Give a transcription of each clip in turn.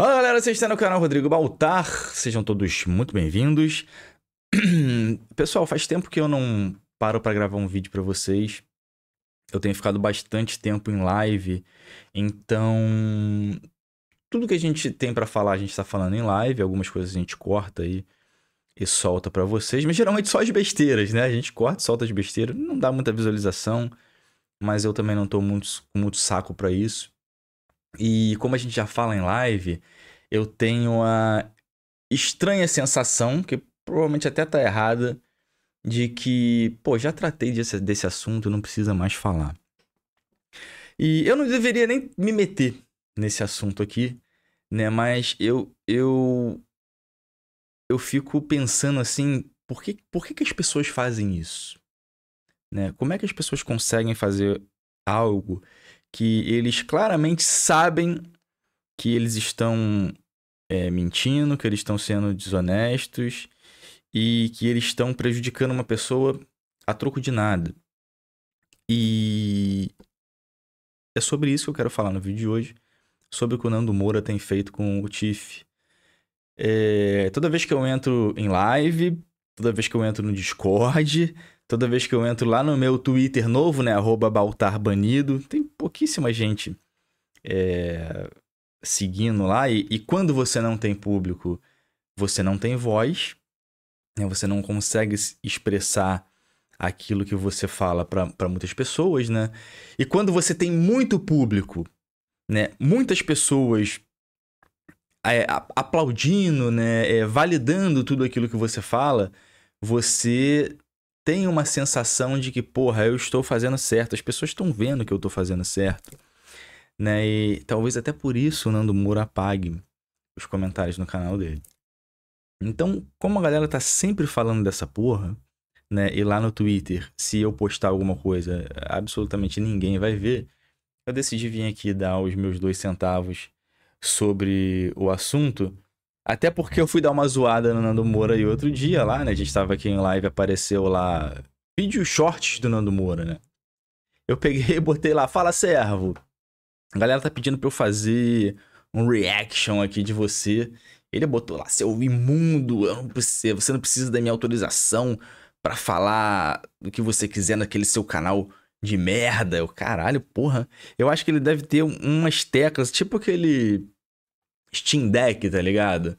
Fala galera, vocês estão no canal Rodrigo Baltar, sejam todos muito bem-vindos. Pessoal, faz tempo que eu não paro para gravar um vídeo para vocês. Eu tenho ficado bastante tempo em live, então tudo que a gente tem para falar a gente está falando em live, algumas coisas a gente corta aí e, e solta para vocês, mas geralmente só as besteiras, né? A gente corta, solta as besteiras, não dá muita visualização, mas eu também não tô muito com muito saco para isso. E como a gente já fala em live, eu tenho a estranha sensação, que provavelmente até tá errada, de que, pô, já tratei desse, desse assunto, não precisa mais falar. E eu não deveria nem me meter nesse assunto aqui, né? Mas eu eu eu fico pensando assim, por que, por que, que as pessoas fazem isso? Né? Como é que as pessoas conseguem fazer algo que eles claramente sabem que eles estão é, mentindo, que eles estão sendo desonestos e que eles estão prejudicando uma pessoa a troco de nada. E é sobre isso que eu quero falar no vídeo de hoje, sobre o que o Nando Moura tem feito com o Tiff. É, toda vez que eu entro em live, toda vez que eu entro no Discord, Toda vez que eu entro lá no meu Twitter novo, né? Arroba Banido, tem pouquíssima gente é, seguindo lá. E, e, quando você não tem público, você não tem voz, né? Você não consegue expressar aquilo que você fala para muitas pessoas, né? E quando você tem muito público, né? Muitas pessoas é, aplaudindo, né? É, validando tudo aquilo que você fala, você tem uma sensação de que, porra, eu estou fazendo certo, as pessoas estão vendo que eu estou fazendo certo. Né? E talvez até por isso o Nando Moura apague os comentários no canal dele. Então, como a galera tá sempre falando dessa porra, né? E lá no Twitter, se eu postar alguma coisa, absolutamente ninguém vai ver. Eu decidi vir aqui dar os meus dois centavos sobre o assunto até porque eu fui dar uma zoada no Nando Moura e outro dia lá, né? A gente tava aqui em live, apareceu lá vídeo shorts do Nando Moura, né? Eu peguei e botei lá, fala servo. A galera tá pedindo pra eu fazer um reaction aqui de você. Ele botou lá, seu imundo, eu não preciso, você não precisa da minha autorização para falar do que você quiser naquele seu canal de merda. Eu, caralho, porra. Eu acho que ele deve ter umas teclas, tipo aquele Steam Deck, tá ligado?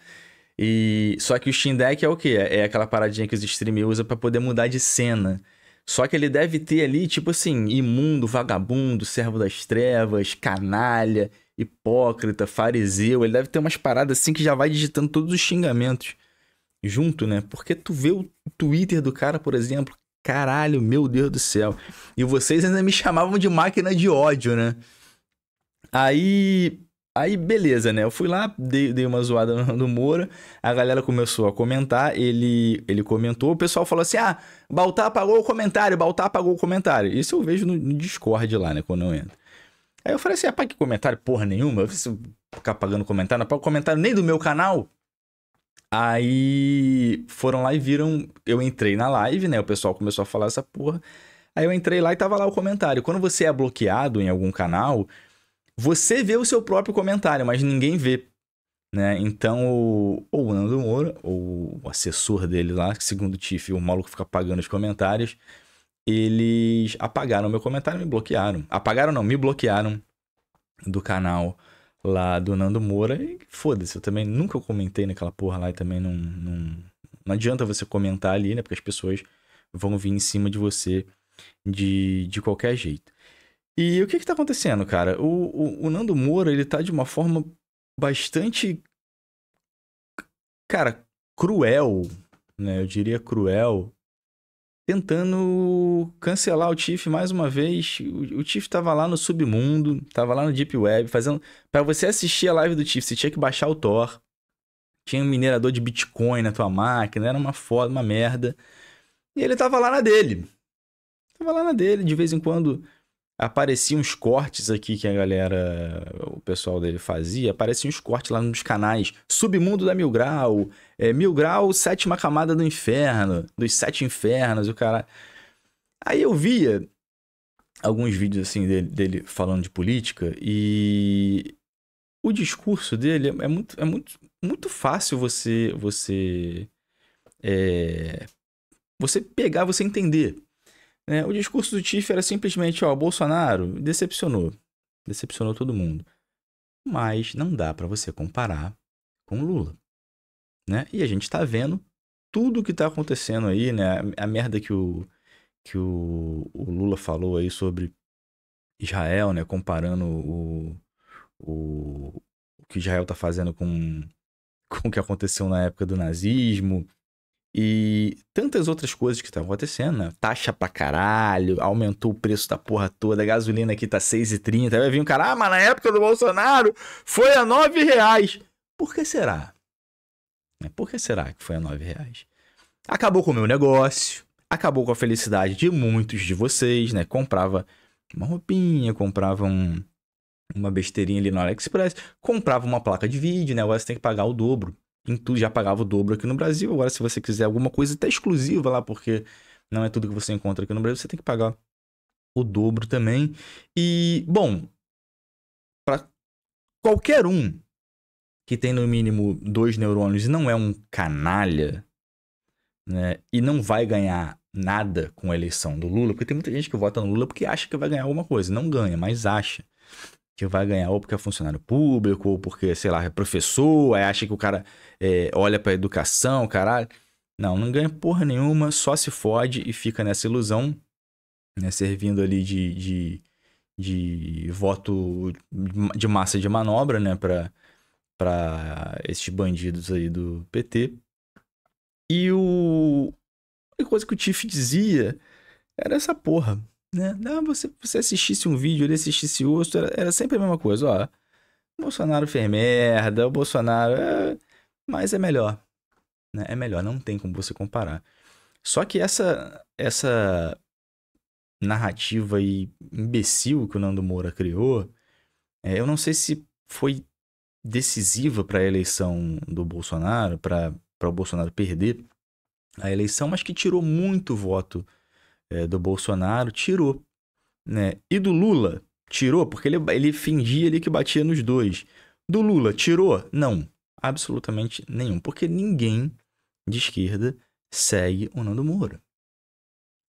E só que o Steam Deck é o quê? É aquela paradinha que os streamers usam para poder mudar de cena. Só que ele deve ter ali, tipo assim, imundo, vagabundo, servo das trevas, canalha, hipócrita, fariseu. Ele deve ter umas paradas assim que já vai digitando todos os xingamentos junto, né? Porque tu vê o Twitter do cara, por exemplo, caralho, meu Deus do céu. E vocês ainda me chamavam de máquina de ódio, né? Aí Aí, beleza, né? Eu fui lá, dei, dei uma zoada no, no Moura, a galera começou a comentar, ele, ele comentou, o pessoal falou assim: ah, Baltar apagou o comentário, Baltar apagou o comentário. Isso eu vejo no, no Discord lá, né, quando eu entro. Aí eu falei assim: que comentário porra nenhuma, eu preciso ficar pagando comentário, não o comentário nem do meu canal. Aí foram lá e viram. Eu entrei na live, né? O pessoal começou a falar essa porra. Aí eu entrei lá e tava lá o comentário. Quando você é bloqueado em algum canal, você vê o seu próprio comentário, mas ninguém vê. Né? Então, o, o Nando Moura, ou o assessor dele lá, que segundo o Tiff, o maluco fica apagando os comentários, eles apagaram meu comentário e me bloquearam. Apagaram não, me bloquearam do canal lá do Nando Moura. E foda-se, eu também nunca comentei naquela porra lá e também não, não, não adianta você comentar ali, né? Porque as pessoas vão vir em cima de você de, de qualquer jeito. E o que que tá acontecendo, cara? O, o, o Nando Moura, ele tá de uma forma bastante. Cara, cruel, né? Eu diria cruel. Tentando cancelar o Tiff mais uma vez. O, Tiff tava lá no submundo, tava lá no Deep Web, fazendo. para você assistir a live do Tiff, você tinha que baixar o Tor. Tinha um minerador de Bitcoin na tua máquina, era uma foda, uma merda. E ele tava lá na dele. Tava lá na dele, de vez em quando apareciam uns cortes aqui que a galera, o pessoal dele fazia, apareciam uns cortes lá nos canais Submundo da Mil Grau, é, Mil Grau, Sétima Camada do Inferno, dos Sete Infernos, o cara... Aí eu via alguns vídeos assim dele, dele falando de política e o discurso dele é, é muito, é muito, muito fácil você, você, é... você pegar, você entender, né? O discurso do Tiff era simplesmente, ó, Bolsonaro decepcionou. Decepcionou todo mundo. Mas não dá para você comparar com Lula. Né? E a gente está vendo tudo o que está acontecendo aí, né? A, merda que o, que o, o, Lula falou aí sobre Israel, né? Comparando o, o, o que Israel está fazendo com, com o que aconteceu na época do nazismo, e tantas outras coisas que estavam acontecendo, né? Taxa pra caralho, aumentou o preço da porra toda, a gasolina aqui tá 6,30. Aí vai vir um cara, ah, mas na época do Bolsonaro foi a 9 reais. Por que será? Né? Por que será que foi a 9 reais? Acabou com o meu negócio, acabou com a felicidade de muitos de vocês, né? Comprava uma roupinha, comprava um, uma besteirinha ali no AliExpress, comprava uma placa de vídeo, né? Agora você tem que pagar o dobro já pagava o dobro aqui no Brasil. Agora, se você quiser alguma coisa até exclusiva lá, porque não é tudo que você encontra aqui no Brasil, você tem que pagar o dobro também. E, bom, para qualquer um que tem no mínimo dois neurônios e não é um canalha, né, e não vai ganhar nada com a eleição do Lula, porque tem muita gente que vota no Lula porque acha que vai ganhar alguma coisa, não ganha, mas acha que vai ganhar ou porque é funcionário público, ou porque, sei lá, é professor, aí acha que o cara é, olha pra educação, caralho. Não, não ganha porra nenhuma, só se fode e fica nessa ilusão, né? Servindo ali de, de, de voto de massa de manobra, né? Pra, pra esses bandidos aí do PT. E o... A coisa que o Tiff dizia era essa porra né? Não, você, você assistisse um vídeo, ele assistisse outro, era, era sempre a mesma coisa. Ó, o Bolsonaro fez merda, o Bolsonaro. É... Mas é melhor. Né? É melhor, não tem como você comparar. Só que essa, essa narrativa aí imbecil que o Nando Moura criou, é, eu não sei se foi decisiva para a eleição do Bolsonaro, para o Bolsonaro perder a eleição, mas que tirou muito voto é, do Bolsonaro, tirou. Né? E do Lula, tirou, porque ele, ele fingia ali que batia nos dois. Do Lula, tirou? Não, absolutamente nenhum. Porque ninguém de esquerda segue o Nando Moura.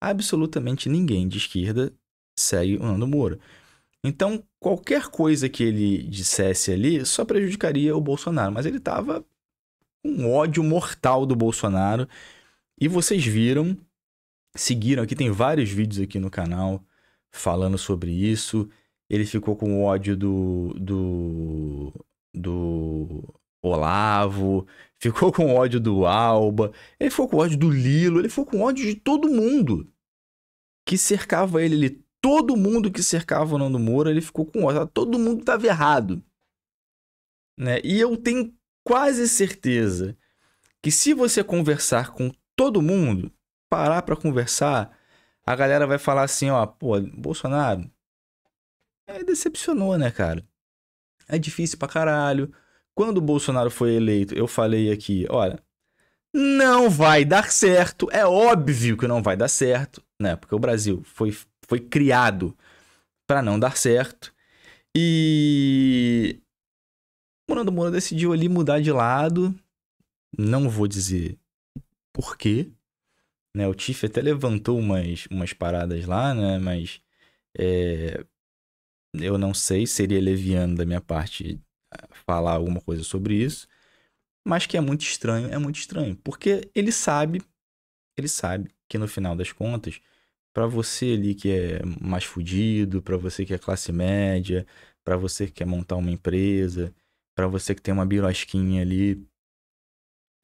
Absolutamente ninguém de esquerda segue o Nando Moura. Então, qualquer coisa que ele dissesse ali só prejudicaria o Bolsonaro. Mas ele estava um ódio mortal do Bolsonaro. E vocês viram seguiram aqui, tem vários vídeos aqui no canal falando sobre isso. Ele ficou com ódio do, do, do Olavo, ficou com ódio do Alba, ele ficou com ódio do Lilo, ele ficou com ódio de todo mundo que cercava ele. ele todo mundo que cercava o Nando Moura, ele ficou com ódio. Todo mundo estava errado. Né? E eu tenho quase certeza que se você conversar com todo mundo, parar para conversar, a galera vai falar assim, ó, pô, Bolsonaro é, decepcionou, né, cara? É difícil pra caralho. Quando o Bolsonaro foi eleito, eu falei aqui, olha, não vai dar certo. É óbvio que não vai dar certo, né? Porque o Brasil foi, foi criado para não dar certo. E Morando Moura decidiu ali mudar de lado. Não vou dizer por quê, né? O Tiff até levantou umas, umas paradas lá, né? Mas é, eu não sei, seria leviano da minha parte ah, falar alguma coisa sobre isso. Mas que é muito estranho, é muito estranho. Porque ele sabe, ele sabe que no final das contas, para você ali que é mais fudido, para você que é classe média, para você que quer montar uma empresa, para você que tem uma birosquinha ali,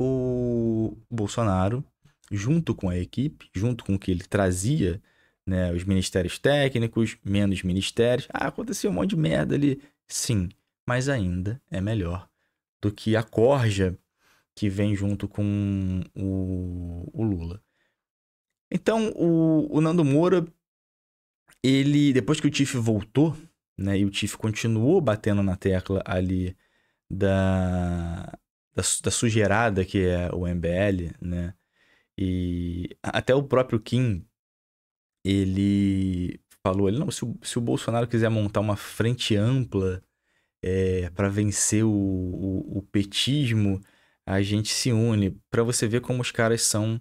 o Bolsonaro junto com a equipe, junto com o que ele trazia, né? Os ministérios técnicos, menos ministérios. Ah, aconteceu um monte de merda ali. Sim, mas ainda é melhor do que a corja que vem junto com o, o Lula. Então, o, o, Nando Moura, ele, depois que o Tiff voltou, né, e o Tiff continuou batendo na tecla ali da, da, da sujeirada que é o MBL, né, e até o próprio Kim, ele falou, ele não, se o, se o Bolsonaro quiser montar uma frente ampla é, para vencer o, o, o, petismo, a gente se une. Para você ver como os caras são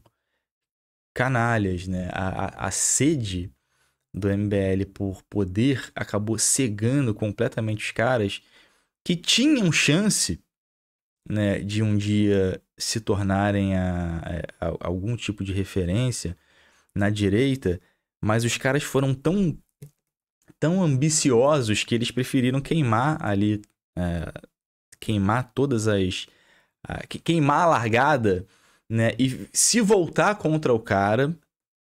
canalhas, né? A, a, a sede do MBL por poder acabou cegando completamente os caras que tinham chance né, de um dia se tornarem a, a, a algum tipo de referência na direita, mas os caras foram tão, tão ambiciosos que eles preferiram queimar ali, é, queimar todas as. A, queimar a largada, né? E se voltar contra o cara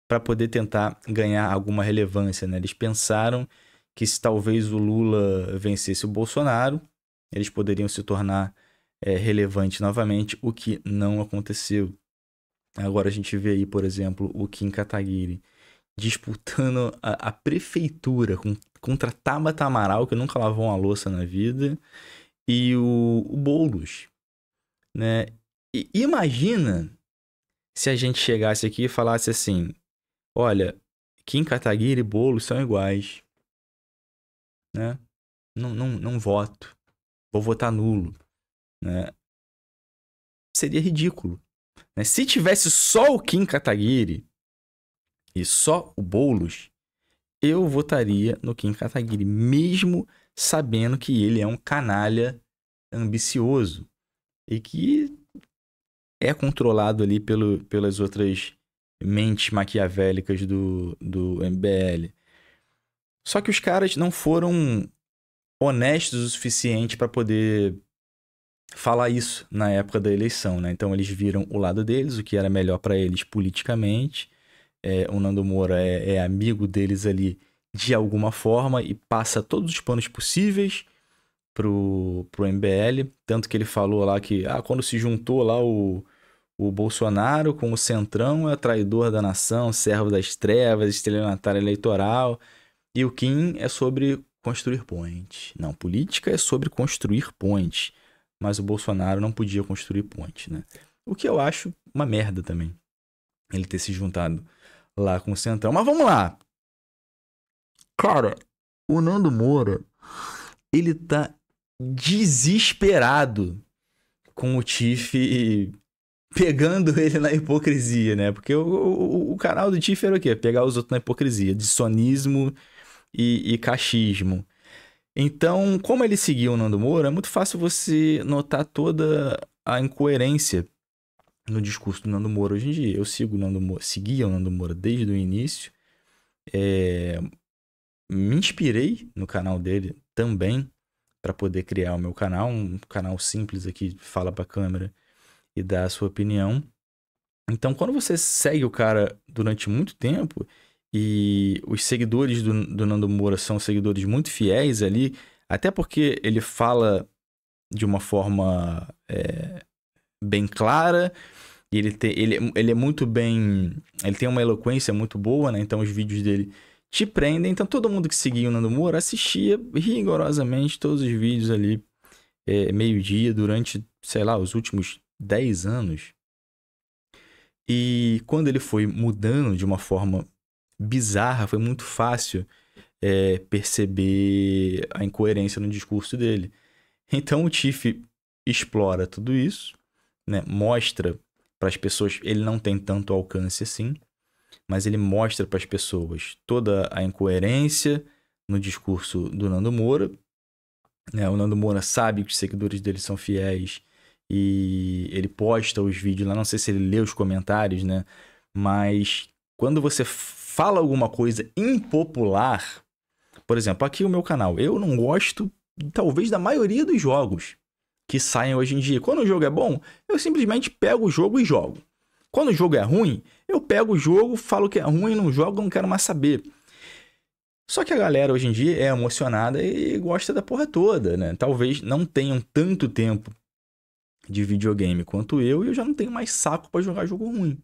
para poder tentar ganhar alguma relevância, né? Eles pensaram que se talvez o Lula vencesse o Bolsonaro, eles poderiam se tornar é, relevante novamente, o que não aconteceu. Agora a gente vê aí, por exemplo, o Kim Kataguiri disputando a, a prefeitura com, contra Tabata Amaral, que nunca lavou uma louça na vida, e o, o Boulos. Né? E, imagina se a gente chegasse aqui e falasse assim: olha, Kim Kataguiri e Boulos são iguais. Né? Não, não, não voto. Vou votar nulo né? Seria ridículo. Né? Se tivesse só o Kim Kataguiri e só o Boulos, eu votaria no Kim Kataguiri, mesmo sabendo que ele é um canalha ambicioso e que é controlado ali pelo, pelas outras mentes maquiavélicas do, do MBL. Só que os caras não foram honestos o suficiente para poder falar isso na época da eleição, né? Então eles viram o lado deles, o que era melhor para eles politicamente. É, o Nando Moura é, é, amigo deles ali de alguma forma e passa todos os panos possíveis pro, pro MBL. Tanto que ele falou lá que ah, quando se juntou lá o, o Bolsonaro com o Centrão é traidor da nação, servo das trevas, estelionatário eleitoral. E o Kim é sobre construir pontes. Não, política é sobre construir pontes mas o Bolsonaro não podia construir ponte, né? O que eu acho uma merda também. Ele ter se juntado lá com o Centrão. Mas vamos lá. Cara, o Nando Moura, ele tá desesperado com o Tiff pegando ele na hipocrisia, né? Porque o, o, o canal do Tiff era o quê? Pegar os outros na hipocrisia, de sonismo e, e cachismo. Então, como ele seguiu o Nando Moura, é muito fácil você notar toda a incoerência no discurso do Nando Moura hoje em dia. Eu sigo o Nando Moura, seguia o Nando Moura desde o início. É... me inspirei no canal dele também para poder criar o meu canal, um canal simples aqui, fala para a câmera e dá a sua opinião. Então, quando você segue o cara durante muito tempo, e os seguidores do, do Nando Moura são seguidores muito fiéis ali, até porque ele fala de uma forma é, bem clara. E ele, te, ele, ele é muito bem. Ele tem uma eloquência muito boa, né? Então os vídeos dele te prendem. Então todo mundo que seguia o Nando Moura assistia rigorosamente todos os vídeos ali, é, meio-dia, durante, sei lá, os últimos 10 anos. E quando ele foi mudando de uma forma bizarra, foi muito fácil é, perceber a incoerência no discurso dele. Então o Tiff explora tudo isso, né? mostra para as pessoas, ele não tem tanto alcance assim, mas ele mostra para as pessoas toda a incoerência no discurso do Nando Moura. Né? O Nando Moura sabe que os seguidores dele são fiéis e ele posta os vídeos lá, não sei se ele lê os comentários, né? Mas quando você fala alguma coisa impopular, por exemplo, aqui o meu canal, eu não gosto talvez da maioria dos jogos que saem hoje em dia. Quando o jogo é bom, eu simplesmente pego o jogo e jogo. Quando o jogo é ruim, eu pego o jogo, falo que é ruim, não jogo, não quero mais saber. Só que a galera hoje em dia é emocionada e gosta da porra toda, né? Talvez não tenham tanto tempo de videogame quanto eu e eu já não tenho mais saco para jogar jogo ruim.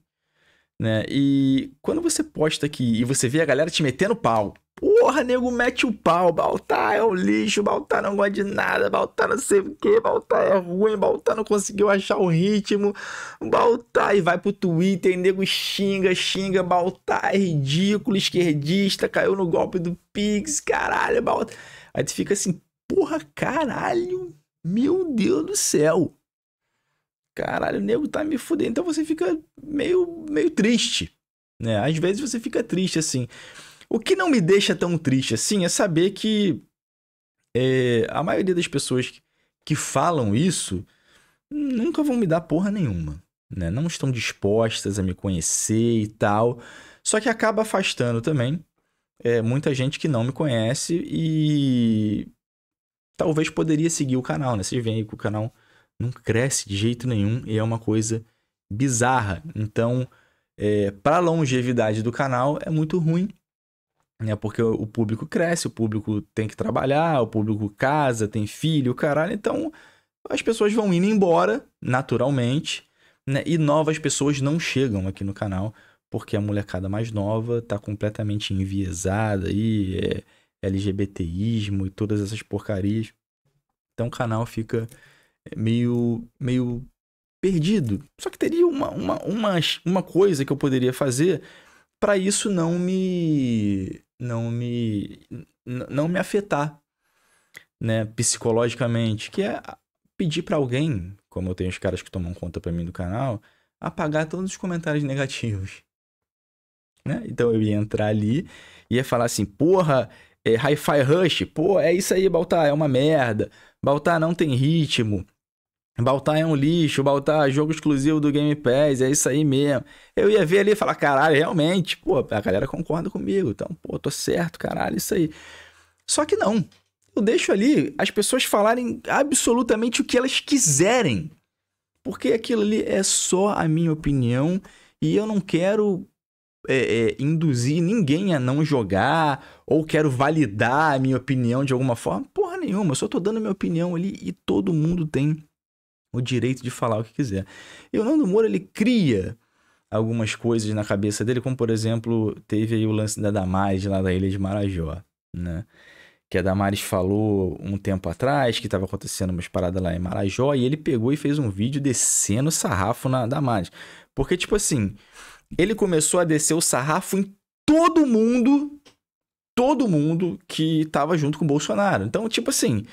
Né? E quando você posta aqui e você vê a galera te metendo pau, Porra, nego, mete o pau. Baltar é um lixo, Baltar não gosta de nada, Baltar não sei o que, Baltar é ruim, Baltar não conseguiu achar o ritmo. Baltar e vai pro Twitter, e nego xinga, xinga, Baltar é ridículo, esquerdista, caiu no golpe do Pix, caralho, Baltar. Aí tu fica assim, porra, caralho, meu Deus do céu caralho, o nego tá me fudendo. Então você fica meio, meio triste, né? Às vezes você fica triste assim. O que não me deixa tão triste assim é saber que é, a maioria das pessoas que falam isso nunca vão me dar porra nenhuma, né? Não estão dispostas a me conhecer e tal. Só que acaba afastando também é, muita gente que não me conhece e talvez poderia seguir o canal, né? Vocês veem que o canal não cresce de jeito nenhum e é uma coisa bizarra. Então, é, para a longevidade do canal é muito ruim, né? Porque o público cresce, o público tem que trabalhar, o público casa, tem filho, caralho. Então, as pessoas vão indo embora naturalmente, né? E novas pessoas não chegam aqui no canal porque a molecada mais nova está completamente enviesada e é, é LGBTismo e todas essas porcarias. Então o canal fica meio, meio perdido. Só que teria uma, uma, uma, uma coisa que eu poderia fazer para isso não me não me não me afetar, né, psicologicamente, que é pedir para alguém, como eu tenho os caras que tomam conta para mim do canal, apagar todos os comentários negativos. Né? Então eu ia entrar ali e ia falar assim: "Porra, é, Hi-Fi Rush, pô, é isso aí, Baltar, é uma merda. Baltar não tem ritmo. Baltar é um lixo, Baltar é jogo exclusivo do Game Pass, é isso aí mesmo. Eu ia ver ali e falar, caralho, realmente, pô, a galera concorda comigo, então, pô, tô certo, caralho, isso aí. Só que não. Eu deixo ali as pessoas falarem absolutamente o que elas quiserem. Porque aquilo ali é só a minha opinião e eu não quero é, é, induzir ninguém a não jogar ou quero validar a minha opinião de alguma forma. Porra nenhuma, eu só tô dando minha opinião ali e todo mundo tem o direito de falar o que quiser. E o Nando Moura, ele cria algumas coisas na cabeça dele, como por exemplo, teve aí o lance da Damares lá da Ilha de Marajó, né? Que a Damares falou um tempo atrás que estava acontecendo umas paradas lá em Marajó e ele pegou e fez um vídeo descendo sarrafo na Damares. Porque, tipo assim, ele começou a descer o sarrafo em todo mundo, todo mundo que tava junto com o Bolsonaro. Então, tipo assim,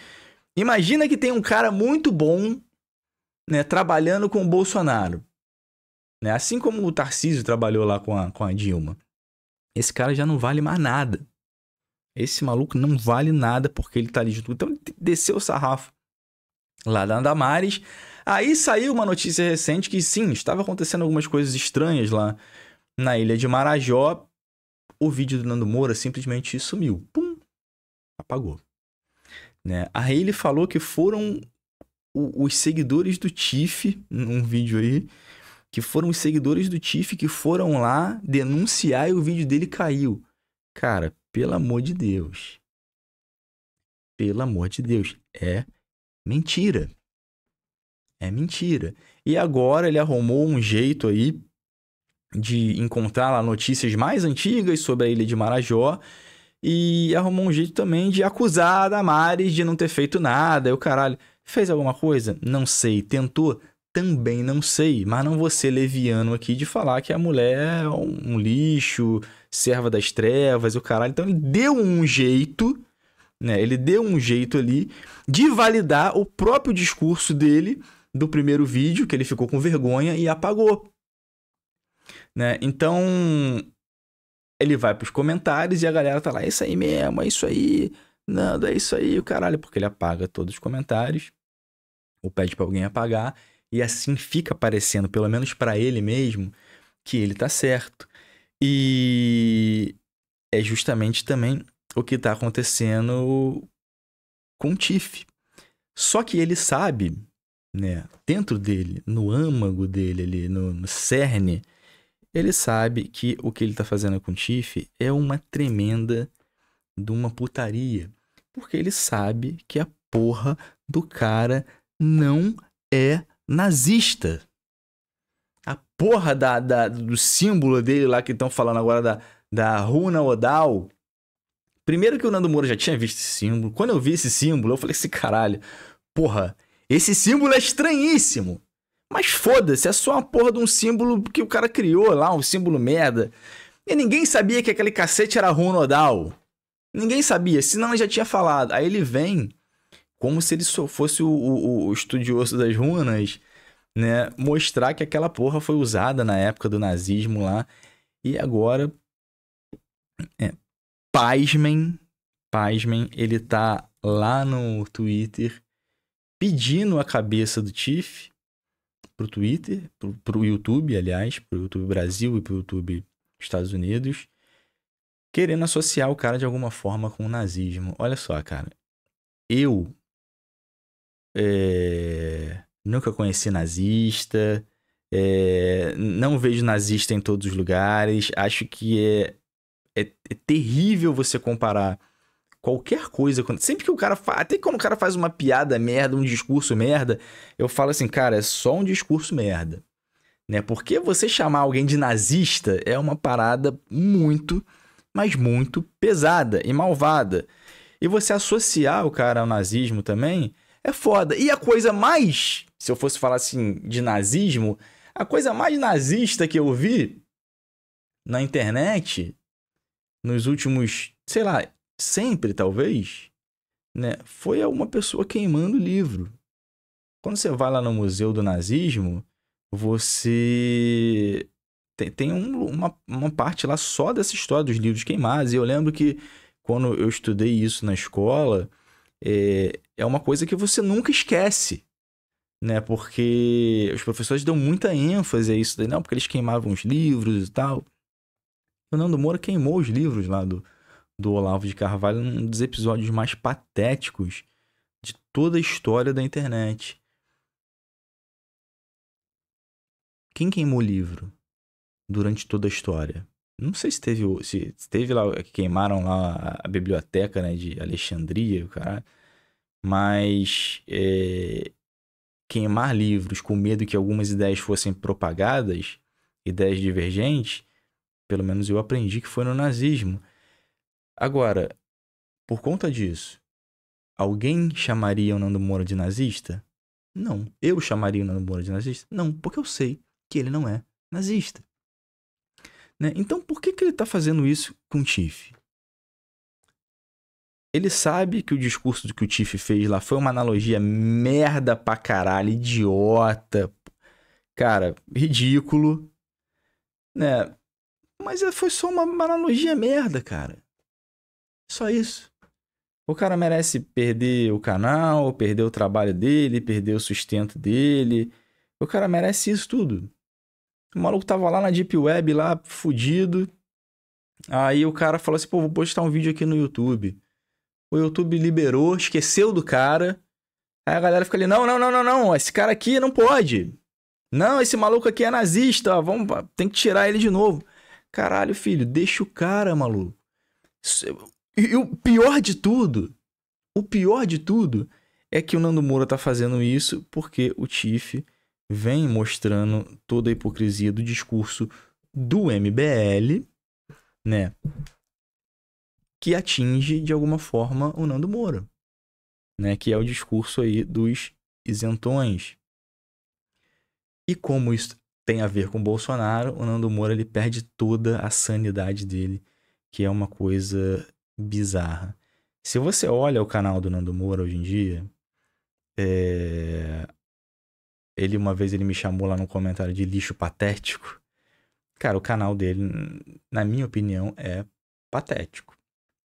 imagina que tem um cara muito bom, né, trabalhando com o Bolsonaro. Né? Assim como o Tarcísio trabalhou lá com a, com a Dilma. Esse cara já não vale mais nada. Esse maluco não vale nada porque ele tá ali junto. Então, desceu o sarrafo lá da Damares. Aí saiu uma notícia recente que sim, estava acontecendo algumas coisas estranhas lá na ilha de Marajó. O vídeo do Nando Moura simplesmente sumiu. Pum! Apagou. Né? Aí ele falou que foram os seguidores do Tiff, num vídeo aí, que foram os seguidores do Tiff que foram lá denunciar e o vídeo dele caiu. Cara, pelo amor de Deus. Pelo amor de Deus. É mentira é mentira. E agora ele arrumou um jeito aí de encontrar lá notícias mais antigas sobre a ilha de Marajó e arrumou um jeito também de acusar a Damares de não ter feito nada. E o caralho, fez alguma coisa? Não sei. Tentou? Também não sei. Mas não vou ser leviano aqui de falar que a mulher é um lixo, serva das trevas, o caralho. Então ele deu um jeito, né? Ele deu um jeito ali de validar o próprio discurso dele do primeiro vídeo, que ele ficou com vergonha e apagou. Né? Então, ele vai pros comentários e a galera tá lá, é isso aí mesmo, é isso aí, Nando, é isso aí, o caralho, porque ele apaga todos os comentários, ou pede para alguém apagar, e assim fica parecendo, pelo menos para ele mesmo, que ele tá certo. E é justamente também o que tá acontecendo com o Tiff. Só que ele sabe né, dentro dele, no âmago dele ali, no, no cerne, ele sabe que o que ele está fazendo com o Tiff é uma tremenda de uma putaria. Porque ele sabe que a porra do cara não é nazista. A porra da, da do símbolo dele lá que estão falando agora da, da runa odal. Primeiro que o Nando Moura já tinha visto esse símbolo. Quando eu vi esse símbolo, eu falei esse assim, caralho, porra, esse símbolo é estranhíssimo. Mas foda-se, é só uma porra de um símbolo que o cara criou lá, um símbolo merda. E ninguém sabia que aquele cacete era Runodal. Ninguém sabia, senão ele já tinha falado. Aí ele vem como se ele só fosse o, o, o estudioso das runas, né? Mostrar que aquela porra foi usada na época do nazismo lá. E agora. É, pasmem. Pasmem, ele tá lá no Twitter pedindo a cabeça do Tiff pro Twitter, pro, pro YouTube, aliás, pro YouTube Brasil e pro YouTube Estados Unidos, querendo associar o cara de alguma forma com o nazismo. Olha só, cara. Eu é, nunca conheci nazista, é, não vejo nazista em todos os lugares. Acho que é, é, é terrível você comparar Qualquer coisa. Sempre que o cara faz. Até quando o cara faz uma piada merda, um discurso merda, eu falo assim, cara, é só um discurso merda. Né? Porque você chamar alguém de nazista é uma parada muito, mas muito pesada e malvada. E você associar o cara ao nazismo também é foda. E a coisa mais, se eu fosse falar assim, de nazismo, a coisa mais nazista que eu vi na internet nos últimos, sei lá, sempre talvez, né, foi uma pessoa queimando o livro. Quando você vai lá no Museu do Nazismo, você tem, tem um, uma, uma parte lá só dessa história dos livros queimados. E eu lembro que quando eu estudei isso na escola, é, é uma coisa que você nunca esquece. Né? Porque os professores dão muita ênfase a isso daí, não, porque eles queimavam os livros e tal. Fernando Moura queimou os livros lá do, do Olavo de Carvalho um dos episódios mais patéticos de toda a história da internet. Quem queimou o livro durante toda a história? Não sei se teve, se teve lá, queimaram lá a biblioteca né, de Alexandria, o cara, mas é, queimar livros com medo que algumas ideias fossem propagadas, ideias divergentes, pelo menos eu aprendi que foi no nazismo. Agora, por conta disso, alguém chamaria o Nando Moura de nazista? Não. Eu chamaria o Nando Moura de nazista? Não, porque eu sei que ele não é nazista. Né? Então, por que, que ele está fazendo isso com o Tiff? Ele sabe que o discurso que o Tiff fez lá foi uma analogia merda pra caralho, idiota, cara, ridículo, né? Mas é, foi só uma analogia merda, cara. Só isso. O cara merece perder o canal, perder o trabalho dele, perder o sustento dele. O cara merece isso tudo. O maluco tava lá na Deep Web, lá, fudido. Aí o cara falou assim: pô, vou postar um vídeo aqui no YouTube. O YouTube liberou, esqueceu do cara. Aí a galera fica ali: não, não, não, não, não, esse cara aqui não pode. Não, esse maluco aqui é nazista, vamos, tem que tirar ele de novo. Caralho, filho, deixa o cara, maluco. E, e o pior de tudo, o pior de tudo é que o Nando Moura tá fazendo isso porque o Tiff vem mostrando toda a hipocrisia do discurso do MBL, né? Que atinge de alguma forma o Nando Moura, né? Que é o discurso aí dos isentões. E como isso tem a ver com Bolsonaro, o Nando Moura ele perde toda a sanidade dele, que é uma coisa bizarra. Se você olha o canal do Nando Moura hoje em dia, é... ele uma vez ele me chamou lá no comentário de lixo patético. Cara, o canal dele, na minha opinião, é patético.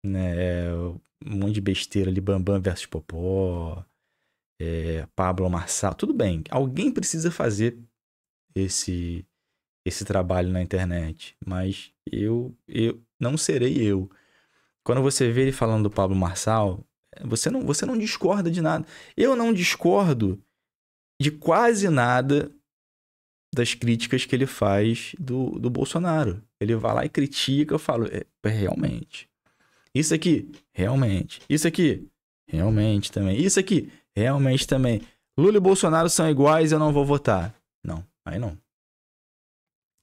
Né? É um monte de besteira ali, Bambam versus Popó, é... Pablo Marçal, tudo bem. Alguém precisa fazer esse esse trabalho na internet, mas eu eu não serei eu. Quando você vê ele falando do Pablo Marçal, você não, você não discorda de nada. Eu não discordo de quase nada das críticas que ele faz do, do Bolsonaro. Ele vai lá e critica, eu falo, é, é realmente. Isso aqui, realmente. Isso aqui, realmente também. Isso aqui, realmente também. Lula e Bolsonaro são iguais, eu não vou votar. Não, aí não.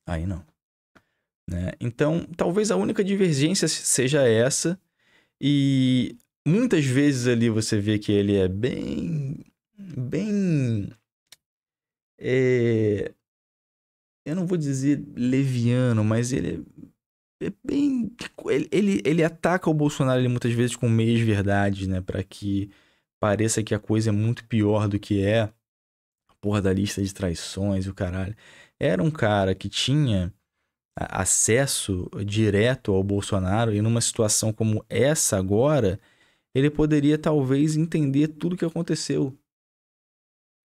Aí não. Né? Então, talvez a única divergência seja essa. E muitas vezes ali você vê que ele é bem. bem. É, eu não vou dizer leviano, mas ele é, é bem. Ele, ele, ele, ataca o Bolsonaro ele, muitas vezes com meias verdades, né? Para que pareça que a coisa é muito pior do que é. porra da lista de traições e o caralho. Era um cara que tinha acesso direto ao Bolsonaro e numa situação como essa agora, ele poderia talvez entender tudo o que aconteceu.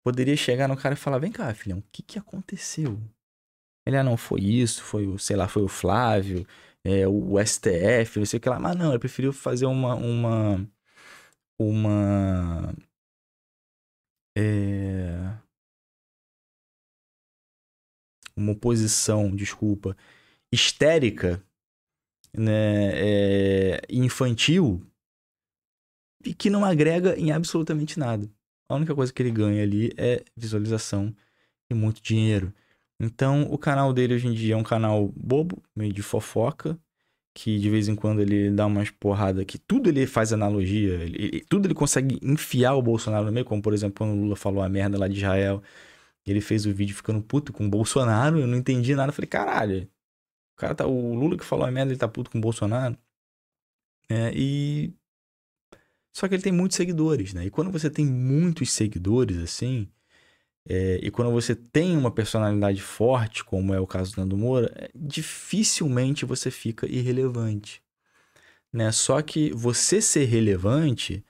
Poderia chegar no cara e falar: vem cá, filhão, o que, que aconteceu? Ele, ah, não, foi isso, foi o, sei lá, foi o Flávio, é, o STF, não sei o que lá. Mas não, ele preferiu fazer uma. uma. uma. É, uma oposição, desculpa, histérica, né, é, infantil, e que não agrega em absolutamente nada. A única coisa que ele ganha ali é visualização e muito dinheiro. Então, o canal dele hoje em dia é um canal bobo, meio de fofoca, que de vez em quando ele dá umas porradas que tudo ele faz analogia, ele, tudo ele consegue enfiar o Bolsonaro no meio, como por exemplo quando o Lula falou a merda lá de Israel, ele fez o vídeo ficando puto com o Bolsonaro, eu não entendi nada, falei, caralho, cara tá, o Lula que falou a merda, ele tá puto com o Bolsonaro. É, e. Só que ele tem muitos seguidores, né? E quando você tem muitos seguidores, assim, é, e quando você tem uma personalidade forte, como é o caso do Nando Moura, é, dificilmente você fica irrelevante. Né? Só que você ser relevante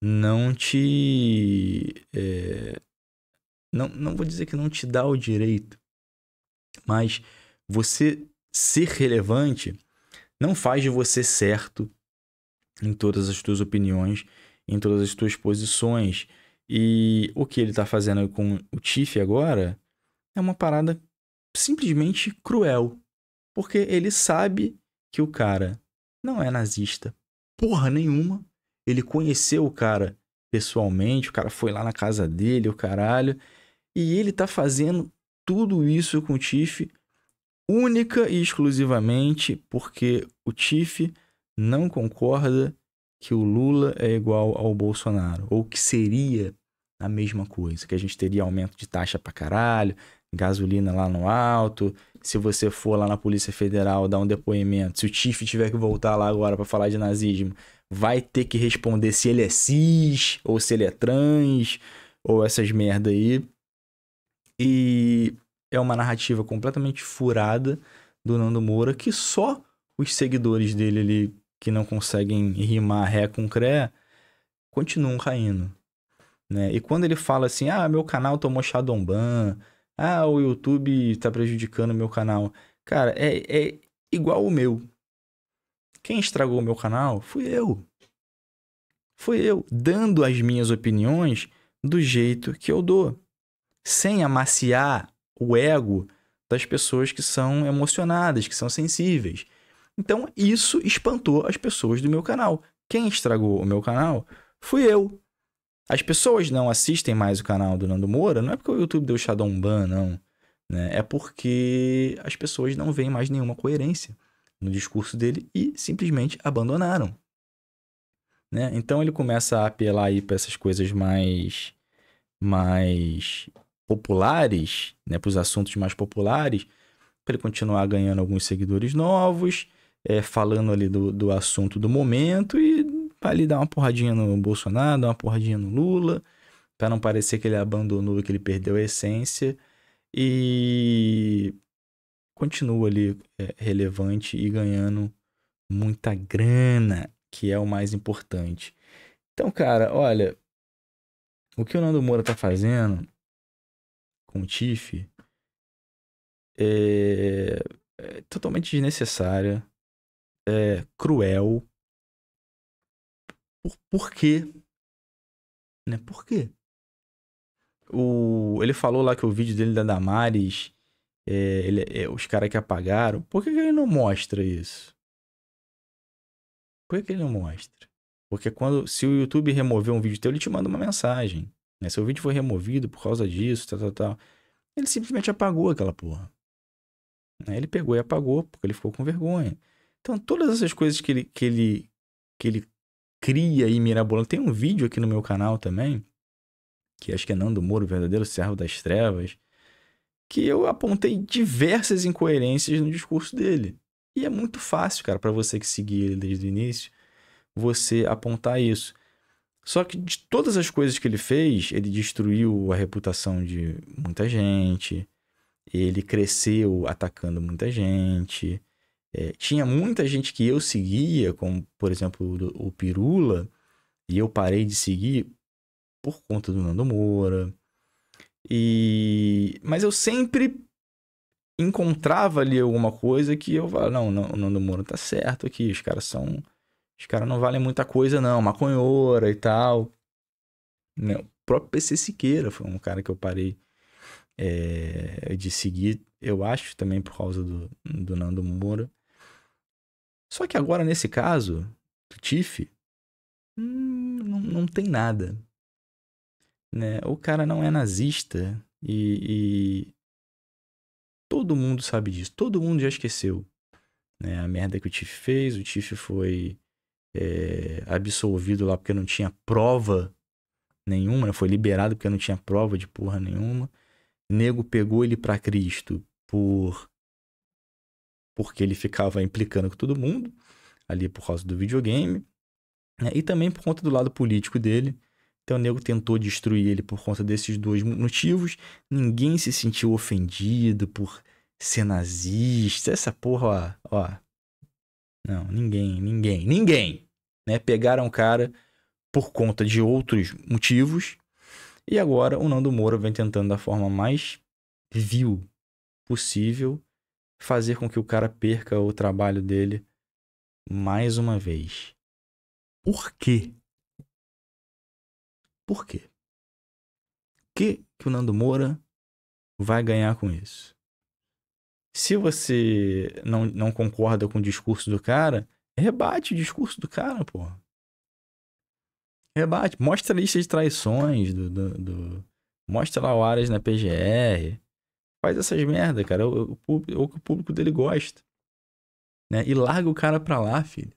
não te. É, não, não vou dizer que não te dá o direito, mas você ser relevante não faz de você certo em todas as tuas opiniões, em todas as tuas posições. E o que ele está fazendo com o Tiff agora é uma parada simplesmente cruel. Porque ele sabe que o cara não é nazista porra nenhuma. Ele conheceu o cara pessoalmente, o cara foi lá na casa dele, o caralho. E ele tá fazendo tudo isso com o Tiff única e exclusivamente porque o Tiff não concorda que o Lula é igual ao Bolsonaro, ou que seria a mesma coisa, que a gente teria aumento de taxa pra caralho, gasolina lá no alto, se você for lá na Polícia Federal dar um depoimento, se o Tiff tiver que voltar lá agora para falar de nazismo, vai ter que responder se ele é cis, ou se ele é trans, ou essas merda aí. E é uma narrativa completamente furada do Nando Moura, que só os seguidores dele ali, que não conseguem rimar ré com cré, continuam caindo. Né? E quando ele fala assim, ah, meu canal tomou Shadowban, ah, o YouTube está prejudicando meu canal. Cara, é, é igual o meu. Quem estragou o meu canal fui eu. Fui eu, dando as minhas opiniões do jeito que eu dou. Sem amaciar o ego das pessoas que são emocionadas, que são sensíveis. Então, isso espantou as pessoas do meu canal. Quem estragou o meu canal fui eu. As pessoas não assistem mais o canal do Nando Moura, não é porque o YouTube deu shadow ban, não. Né? É porque as pessoas não veem mais nenhuma coerência no discurso dele e simplesmente abandonaram. Né? Então ele começa a apelar aí para essas coisas mais mais populares, né, para os assuntos mais populares, para ele continuar ganhando alguns seguidores novos, é, falando ali do, do assunto do momento e para ele dar uma porradinha no Bolsonaro, dar uma porradinha no Lula, para não parecer que ele abandonou, que ele perdeu a essência e continua ali é, relevante e ganhando muita grana, que é o mais importante. Então, cara, olha, o que o Nando Moura tá fazendo com o Tiff é, é totalmente desnecessária, é cruel. Por, por quê? Né? Por quê? O, ele falou lá que o vídeo dele da Damares, é, ele, é, os caras que apagaram. Por que, que ele não mostra isso? Por que, que ele não mostra? Porque quando se o YouTube remover um vídeo teu, ele te manda uma mensagem. Né? Seu vídeo foi removido por causa disso, tal, tal, tal. Ele simplesmente apagou aquela porra. Né? Ele pegou e apagou porque ele ficou com vergonha. Então, todas essas coisas que ele, que ele, que ele cria e mirabolando. Tem um vídeo aqui no meu canal também, que acho que é Nando Moro, verdadeiro servo das trevas, que eu apontei diversas incoerências no discurso dele. E é muito fácil, cara, para você que seguia ele desde o início, você apontar isso. Só que de todas as coisas que ele fez, ele destruiu a reputação de muita gente, ele cresceu atacando muita gente. É, tinha muita gente que eu seguia, como por exemplo o, o Pirula, e eu parei de seguir por conta do Nando Moura. E... Mas eu sempre encontrava ali alguma coisa que eu falava, não, não o Nando Moura tá certo aqui, os caras são os caras não valem muita coisa, não. Maconhora e tal. Né? O próprio PC Siqueira foi um cara que eu parei é, de seguir, eu acho, também por causa do, do Nando Moura. Só que agora, nesse caso, do Tiff, hum, não, não tem nada. Né? O cara não é nazista e, e, todo mundo sabe disso. Todo mundo já esqueceu né? a merda que o Tiff fez. O Tiff foi é, absolvido lá porque não tinha prova nenhuma, né? foi liberado porque não tinha prova de porra nenhuma. Nego pegou ele para Cristo por porque ele ficava implicando com todo mundo ali por causa do videogame né? e também por conta do lado político dele. Então o nego tentou destruir ele por conta desses dois motivos. Ninguém se sentiu ofendido por ser nazista. Essa porra, ó, ó não, ninguém, ninguém, ninguém. Né? Pegaram o cara por conta de outros motivos. E agora o Nando Moura vem tentando da forma mais vil possível fazer com que o cara perca o trabalho dele mais uma vez. Por quê? Por quê? O que, que o Nando Moura vai ganhar com isso? Se você não, não concorda com o discurso do cara, rebate o discurso do cara, pô. Rebate. Mostra a lista de traições do, do, do... Mostra lá o Aras na PGR. Faz essas merda, cara. O, o, é o, que o público dele gosta. Né? E larga o cara pra lá, filho.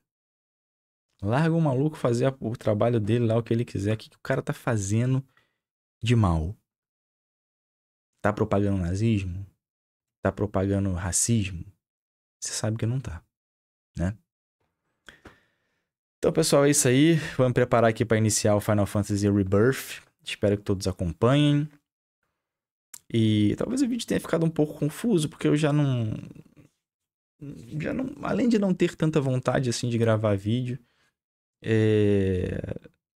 Larga o maluco fazer o trabalho dele lá, o que ele quiser. O que, que o cara tá fazendo de mal? Tá propagando nazismo? tá propagando racismo, você sabe que não tá, né? Então, pessoal, é isso aí. Vamos preparar aqui para iniciar o Final Fantasy Rebirth. Espero que todos acompanhem. E talvez o vídeo tenha ficado um pouco confuso, porque eu já não já não, além de não ter tanta vontade assim de gravar vídeo, é,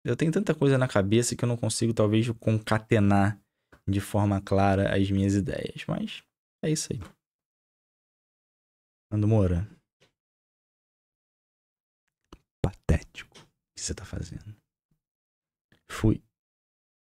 eu tenho tanta coisa na cabeça que eu não consigo talvez concatenar de forma clara as minhas ideias, mas é isso aí. Nando Moura. Patético. O que você tá fazendo? Fui.